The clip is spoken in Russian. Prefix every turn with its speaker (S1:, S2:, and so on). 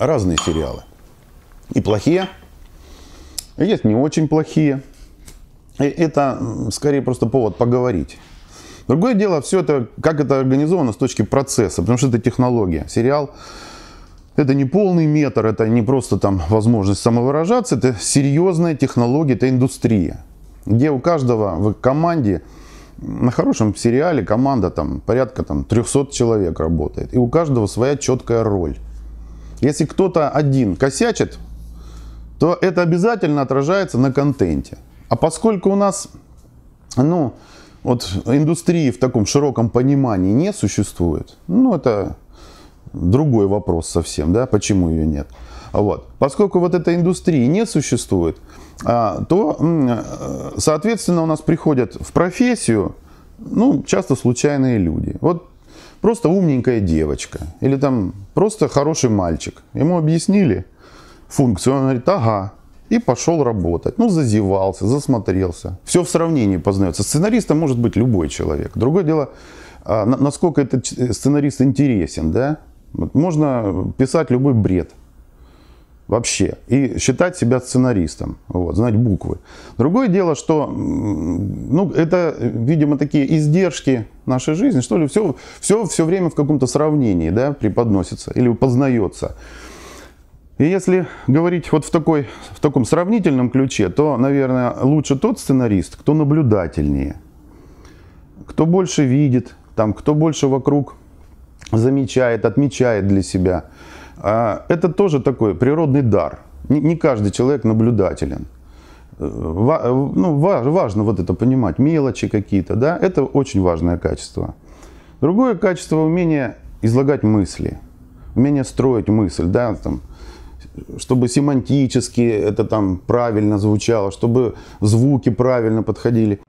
S1: разные сериалы. И плохие, и есть не очень плохие. И это скорее просто повод поговорить. Другое дело, все это, как это организовано с точки процесса, потому что это технология. Сериал это не полный метр, это не просто там возможность самовыражаться, это серьезная технология, это индустрия, где у каждого в команде на хорошем сериале команда там порядка там 300 человек работает, и у каждого своя четкая роль. Если кто-то один косячит, то это обязательно отражается на контенте. А поскольку у нас, ну, вот индустрии в таком широком понимании не существует, ну, это другой вопрос совсем, да, почему ее нет. Вот. Поскольку вот этой индустрии не существует, а, то, э, соответственно, у нас приходят в профессию, ну, часто случайные люди. Вот просто умненькая девочка или там просто хороший мальчик. Ему объяснили функцию, он говорит, ага, и пошел работать. Ну, зазевался, засмотрелся. Все в сравнении познается. Сценаристом может быть любой человек. Другое дело, а, насколько этот э, сценарист интересен, да? Можно писать любой бред вообще и считать себя сценаристом, вот, знать буквы. Другое дело, что ну, это, видимо, такие издержки нашей жизни, что ли, все, все, все время в каком-то сравнении да, преподносится или познается. И если говорить вот в, такой, в таком сравнительном ключе, то, наверное, лучше тот сценарист, кто наблюдательнее, кто больше видит, там, кто больше вокруг замечает, отмечает для себя. А это тоже такой природный дар. Не каждый человек наблюдателен. Э, э, ну, важно вот это понимать, мелочи какие-то, да, это очень важное качество. Другое качество – умение излагать мысли, умение строить мысль, да, там, чтобы семантически это там правильно звучало, чтобы звуки правильно подходили.